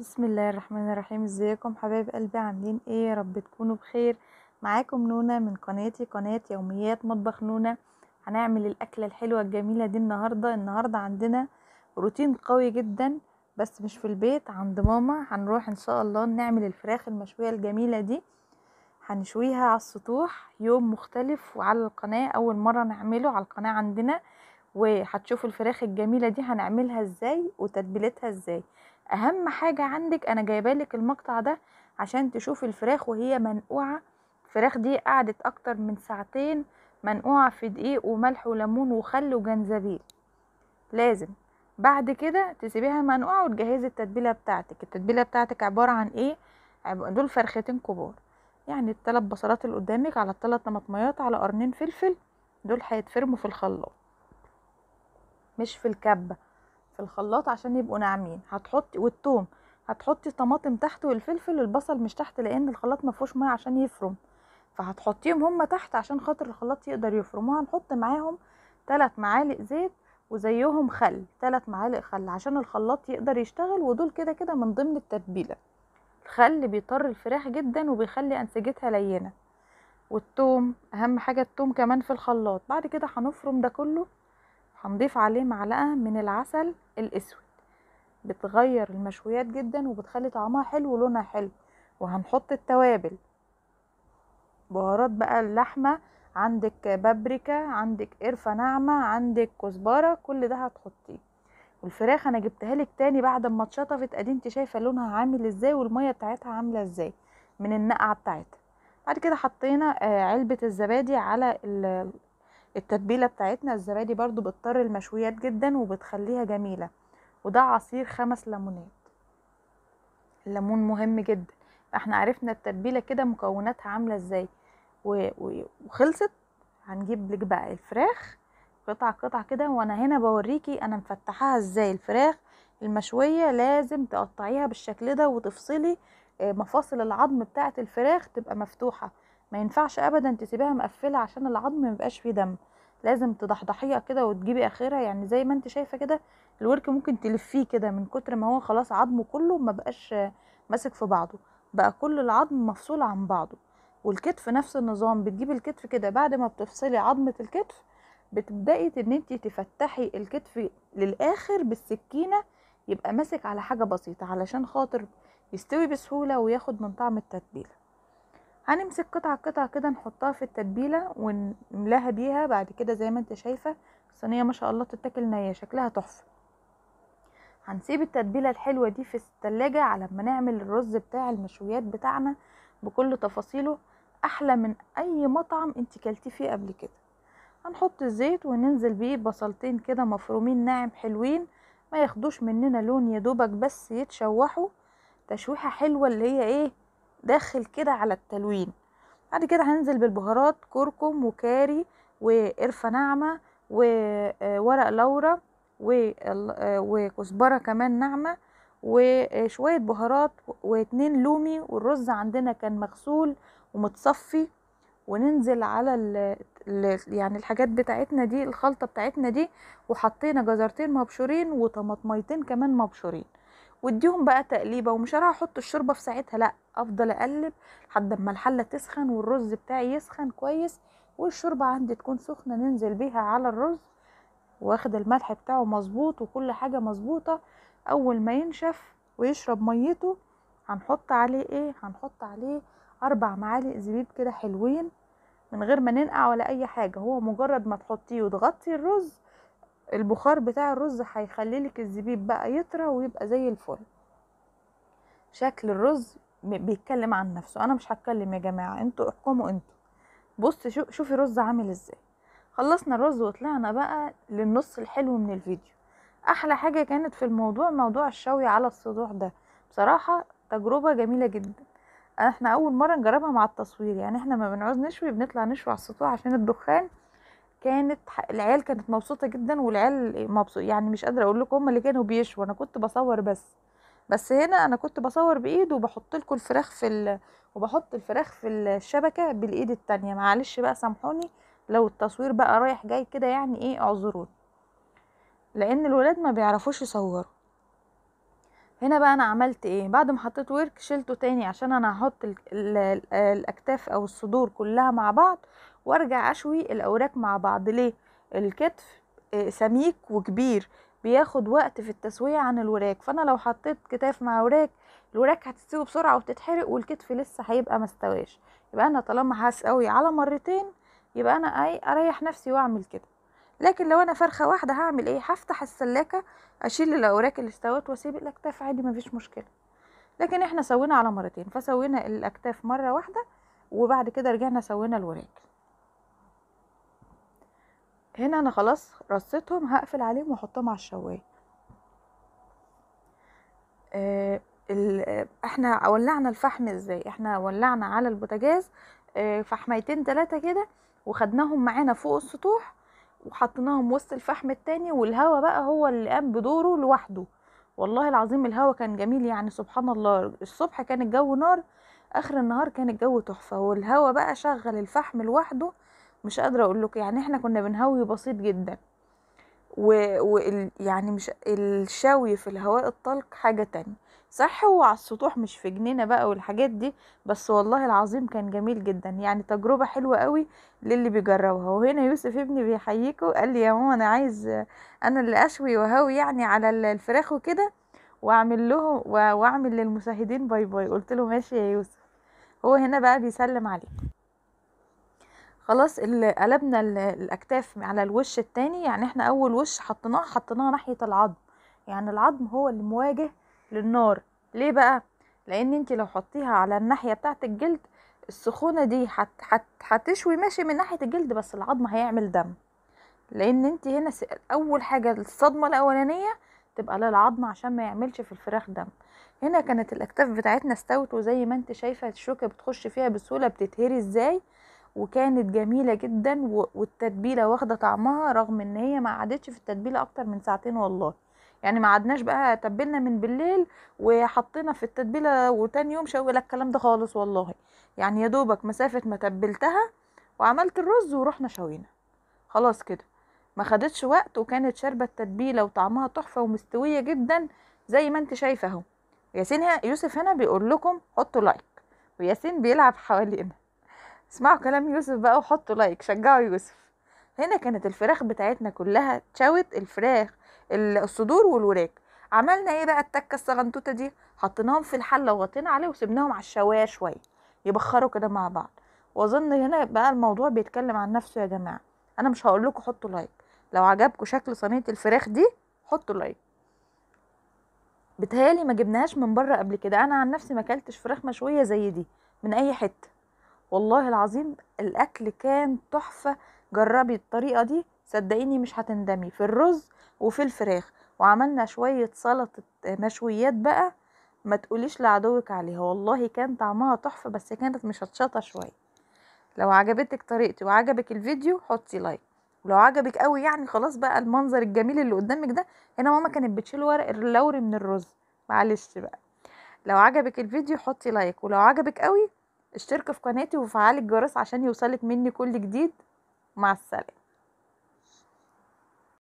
بسم الله الرحمن الرحيم ازيكم حبايب قلبي عاملين ايه يا رب تكونوا بخير معاكم نونه من قناتي قناه يوميات مطبخ نونه هنعمل الاكله الحلوه الجميله دي النهارده النهارده عندنا روتين قوي جدا بس مش في البيت عند ماما هنروح ان شاء الله نعمل الفراخ المشويه الجميله دي هنشويها على السطوح يوم مختلف وعلى القناه اول مره نعمله على القناه عندنا وهتشوفوا الفراخ الجميله دي هنعملها ازاي وتتبيلتها ازاي اهم حاجه عندك انا جايبه لك المقطع ده عشان تشوفي الفراخ وهي منقوعه الفراخ دي قعدت اكتر من ساعتين منقوعه في دقيق وملح وليمون وخل وجنزبيل لازم بعد كده تسيبيها منقوعه وتجهزي التتبيله بتاعتك التتبيله بتاعتك عباره عن ايه دول فرختين كبار يعني الثلاث بصلات اللي قدامك على الثلاث طماطميات على قرنين فلفل دول هيتفرموا في الخلاط مش في الكبه في الخلاط عشان يبقوا ناعمين هتحطي والثوم هتحطي الطماطم تحت والفلفل والبصل مش تحت لان الخلاط ما فيهوش ميه عشان يفرم فهتحطيهم هما تحت عشان خاطر الخلاط يقدر يفرم وهنحط معاهم ثلاث معالق زيت وزيهم خل ثلاث معالق خل عشان الخلاط يقدر يشتغل ودول كده كده من ضمن التتبيله الخل بيطر الفراخ جدا وبيخلي انسجتها لينه والثوم اهم حاجه الثوم كمان في الخلاط بعد كده هنفرم ده كله هنضيف عليه معلقة من العسل الأسود بتغير المشويات جدا وبتخلي طعمها حلو ولونها حلو وهنحط التوابل بهارات بقى اللحمة عندك بابريكا عندك قرفة ناعمة عندك كزبرة كل ده هتحطيه والفراخ انا جبتها لك تاني بعد ما اتشطفت ادي انت شايفه لونها عامل ازاي والميه بتاعتها عامله ازاي من النقعه بتاعتها بعد كده حطينا آه، علبه الزبادي على التتبيله بتاعتنا الزبادي برضو بتطر المشويات جدا وبتخليها جميله وده عصير خمس ليمونات الليمون مهم جدا احنا عرفنا التتبيله كده مكوناتها عامله ازاي وخلصت هنجيب لك بقى الفراخ قطع قطع كده وانا هنا بوريكي انا مفتحاها ازاي الفراخ المشويه لازم تقطعيها بالشكل ده وتفصلي آه، مفاصل العظم بتاعه الفراخ تبقى مفتوحه ما ينفعش ابدا تسيبيها مقفله عشان العظم ما يبقاش فيه دم لازم تضحضحيها كده وتجيبي اخرها يعني زي ما انت شايفه كده الورك ممكن تلفيه كده من كتر ما هو خلاص عظمه كله ما بقاش ماسك في بعضه بقى كل العظم مفصول عن بعضه والكتف نفس النظام بتجيبي الكتف كده بعد ما بتفصلي عظمه الكتف بتبداي ان انت تفتحي الكتف للاخر بالسكينه يبقى ماسك على حاجه بسيطه علشان خاطر يستوي بسهوله وياخد من طعم التتبيله هنمسك قطعة قطعة كده نحطها في التتبيلة ونملاها بيها بعد كده زي ما انت شايفة الصينية ما شاء الله تتاكل نية شكلها تحفة هنسيب التتبيلة الحلوة دي في التلاجة على ما نعمل الرز بتاع المشويات بتاعنا بكل تفاصيله احلى من اي مطعم انت كلتي فيه قبل كده هنحط الزيت وننزل بيه بصلتين كده مفرومين ناعم حلوين ما ياخدوش مننا لون يا دوبك بس يتشوحوا تشويحة حلوة اللي هي ايه داخل كده على التلوين بعد كده هنزل بالبهارات كركم وكاري وقرفة ناعمة وورق آه، لورا آه، وكزبرة كمان ناعمة وشوية آه، بهارات واتنين لومي والرز عندنا كان مغسول ومتصفي وننزل على ال يعني الحاجات بتاعتنا دي الخلطة بتاعتنا دي وحطينا جزرتين مبشورين وطماطميتين كمان مبشورين واديهم بقى تقليبه ومش هروح احط الشوربه في ساعتها لا افضل اقلب لحد اما الحله تسخن والرز بتاعي يسخن كويس والشوربه عندي تكون سخنه ننزل بيها على الرز واخد الملح بتاعه مظبوط وكل حاجه مظبوطه اول ما ينشف ويشرب ميته هنحط عليه ايه هنحط عليه اربع معالق زبيب كده حلوين من غير ما ننقع ولا اي حاجه هو مجرد ما تحطيه وتغطي الرز البخار بتاع الرز هيخليلك الزبيب بقى يطرى ويبقى زي الفل شكل الرز بيتكلم عن نفسه انا مش هتكلم يا جماعه انتوا احكموا انتوا بص شو شوفي رز عامل ازاي خلصنا الرز وطلعنا بقى للنص الحلو من الفيديو احلى حاجه كانت في الموضوع موضوع الشوي على الصدوح ده بصراحه تجربه جميله جدا احنا اول مره نجربها مع التصوير يعني احنا ما بنعوز نشوي بنطلع نشوي على السطوح عشان الدخان كانت العيال كانت مبسوطه جدا والعيال مبسوط يعني مش قادره اقول لكم هم اللي كانوا بيشوا انا كنت بصور بس بس هنا انا كنت بصور بايد وبحط لكم الفراخ في ال... وبحط الفراخ في الشبكه بالايد التانية معلش بقى سامحوني لو التصوير بقى رايح جاي كده يعني ايه اعذروني لان الولاد ما بيعرفوش يصوروا هنا بقى انا عملت ايه بعد ما حطيت ورك شلته تاني عشان انا هحط ال ال ال الاكتاف او الصدور كلها مع بعض وارجع اشوي الاوراق مع بعض ليه الكتف آه، سميك وكبير بياخد وقت في التسويه عن الوراك فانا لو حطيت كتاف مع وراك الوراك هتستوي بسرعه وتتحرق والكتف لسه هيبقى مستواش يبقى انا طالما هسقوي على مرتين يبقى انا اي اريح نفسي واعمل كده لكن لو انا فرخه واحده هعمل ايه هفتح السلاكه اشيل الاوراق اللي استوت واسيب الاكتاف عادي مفيش مشكله لكن احنا سوينا على مرتين فسوينا الاكتاف مره واحده وبعد كده رجعنا سوينا الوراك هنا انا خلاص رصيتهم هقفل عليهم واحطهم على الشوايه آه احنا ولعنا الفحم ازاي احنا ولعنا على البوتاجاز آه فحميتين تلاتة كده وخدناهم معانا فوق السطوح وحطيناهم وسط الفحم التاني والهوا بقى هو اللي قام بدوره لوحده والله العظيم الهوا كان جميل يعني سبحان الله الصبح كان الجو نار اخر النهار كان الجو تحفه والهوا بقى شغل الفحم لوحده مش قادره اقول لكم يعني احنا كنا بنهوي بسيط جدا و... و... يعني مش الشوي في الهواء الطلق حاجه تانية صح هو على السطوح مش في جنينه بقى والحاجات دي بس والله العظيم كان جميل جدا يعني تجربه حلوه قوي للي بيجربها وهنا يوسف ابني بيحييكوا قال لي يا ماما انا عايز انا اللي اشوي وهوي يعني على الفراخ وكده واعمل له واعمل للمشاهدين باي باي قلت له ماشي يا يوسف هو هنا بقى بيسلم عليكم خلاص اللي قلبنا الاكتاف على الوش التاني يعني احنا اول وش حطيناه حطيناه ناحيه العظم يعني العظم هو اللي مواجه للنار ليه بقى لان انت لو حطيها على الناحيه بتاعه الجلد السخونه دي هتشوي ماشي من ناحيه الجلد بس العظم هيعمل دم لان انت هنا اول حاجه الصدمه الاولانيه تبقى للعظم عشان ما يعملش في الفراخ دم هنا كانت الاكتاف بتاعتنا استوت وزي ما انت شايفه الشوكه بتخش فيها بسهوله بتتهري ازاي وكانت جميله جدا والتتبيله واخده طعمها رغم ان هي ما عادتش في التتبيله اكتر من ساعتين والله يعني ما عدناش بقى تبلنا من بالليل وحطينا في التتبيله وتاني يوم شوي لك الكلام ده خالص والله يعني يا دوبك مسافه ما تبلتها وعملت الرز ورحنا شوينا خلاص كده ما خدتش وقت وكانت شاربه التتبيله وطعمها تحفه ومستويه جدا زي ما انت شايفه اهو ياسين يوسف هنا بيقول لكم حطوا لايك وياسين بيلعب حوالينا اسمعوا كلام يوسف بقى وحطوا لايك شجعوا يوسف هنا كانت الفراخ بتاعتنا كلها تشوت الفراخ الصدور والوراك عملنا ايه بقى التكه الصغنطوطه دي حطيناهم في الحله وغطينا عليه وسبناهم على الشوايه شويه يبخروا كده مع بعض واظن هنا بقى الموضوع بيتكلم عن نفسه يا جماعه انا مش هقول لكم حطوا لايك لو عجبكم شكل صينيه الفراخ دي حطوا لايك بتهيالي ما جبناهاش من بره قبل كده انا عن نفسي ما اكلتش فراخ مشويه زي دي من اي حته والله العظيم الاكل كان تحفه جربي الطريقه دي صدقيني مش هتندمي في الرز وفي الفراخ وعملنا شويه سلطه مشويات بقى ما تقوليش لعدوك عليها والله كان طعمها تحفه بس كانت هتشطه شويه لو عجبتك طريقتي وعجبك الفيديو حطي لايك ولو عجبك قوي يعني خلاص بقى المنظر الجميل اللي قدامك ده هنا ماما كانت بتشيل ورق اللوري من الرز معلش بقى لو عجبك الفيديو حطي لايك ولو عجبك قوي اشترك في قناتي وفعل الجرس عشان يوصلك مني كل جديد مع السلامه